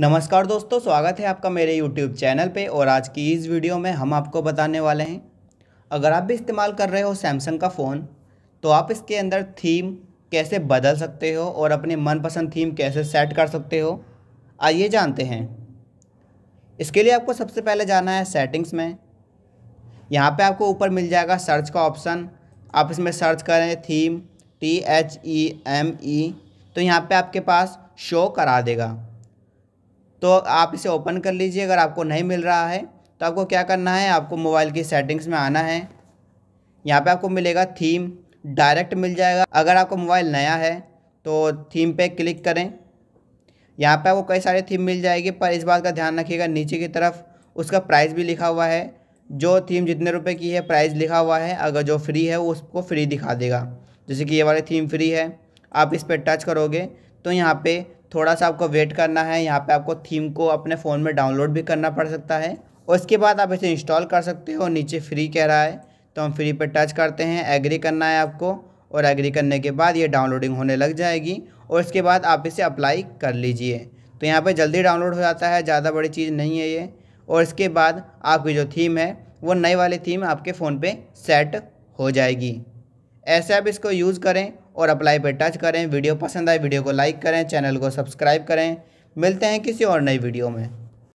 नमस्कार दोस्तों स्वागत है आपका मेरे YouTube चैनल पे और आज की इस वीडियो में हम आपको बताने वाले हैं अगर आप भी इस्तेमाल कर रहे हो सैमसंग का फ़ोन तो आप इसके अंदर थीम कैसे बदल सकते हो और अपने मनपसंद थीम कैसे सेट कर सकते हो आइए जानते हैं इसके लिए आपको सबसे पहले जाना है सेटिंग्स में यहाँ पे आपको ऊपर मिल जाएगा सर्च का ऑप्शन आप इसमें सर्च करें theme T H E M E तो यहाँ पे आपके पास शो करा देगा तो आप इसे ओपन कर लीजिए अगर आपको नहीं मिल रहा है तो आपको क्या करना है आपको मोबाइल की सेटिंग्स में आना है यहाँ पे आपको मिलेगा थीम डायरेक्ट मिल जाएगा अगर आपका मोबाइल नया है तो थीम पे क्लिक करें यहाँ पे आपको कई सारे थीम मिल जाएगी पर इस बात का ध्यान रखिएगा नीचे की तरफ उसका प्राइस भी लिखा हुआ है जो थीम जितने रुपए की है प्राइस लिखा हुआ है अगर जो फ्री है वो उसको फ्री दिखा देगा जैसे कि ये वाली थीम फ्री है आप इस पर टच करोगे तो यहाँ पर थोड़ा सा आपको वेट करना है यहाँ पे आपको थीम को अपने फ़ोन में डाउनलोड भी करना पड़ सकता है और उसके बाद आप इसे इंस्टॉल कर सकते हो नीचे फ्री कह रहा है तो हम फ्री पर टच करते हैं एग्री करना है आपको और एग्री करने के बाद ये डाउनलोडिंग होने लग जाएगी और इसके बाद आप इसे अप्लाई कर लीजिए तो यहाँ पर जल्दी डाउनलोड हो जाता है ज़्यादा बड़ी चीज़ नहीं है ये और इसके बाद आपकी जो थीम है वो नई वाली थीम आपके फ़ोन पर सेट हो जाएगी ऐसे आप इसको यूज़ करें और अप्लाई पर टच करें वीडियो पसंद आए वीडियो को लाइक करें चैनल को सब्सक्राइब करें मिलते हैं किसी और नई वीडियो में